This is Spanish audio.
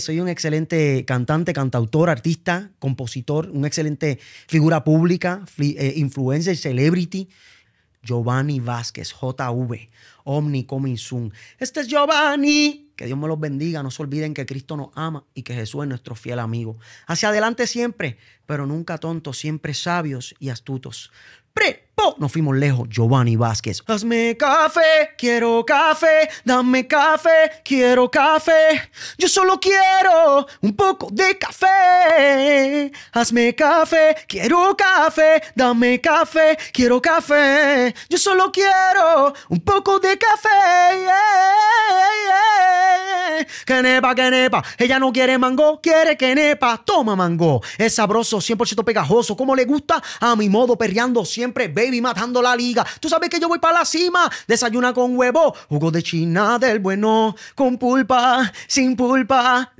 soy un excelente cantante, cantautor, artista, compositor, una excelente figura pública, eh, influencer, celebrity. Giovanni Vázquez, JV, Omni Coming Soon. Este es Giovanni. Que Dios me los bendiga. No se olviden que Cristo nos ama y que Jesús es nuestro fiel amigo. Hacia adelante siempre, pero nunca tontos, siempre sabios y astutos. Pre, Nos fuimos lejos, Giovanni Vázquez. Hazme café, quiero café, dame café, quiero café. Yo solo quiero un poco de café. Hazme café, quiero café, dame café, quiero café. Yo solo quiero un poco de café que nepa, que nepa. Ella no quiere mango, quiere que nepa. Toma mango. Es sabroso, 100% pegajoso. Como le gusta a mi modo, perreando siempre, baby, matando la liga. Tú sabes que yo voy para la cima. Desayuna con huevo, jugo de china del bueno, con pulpa, sin pulpa.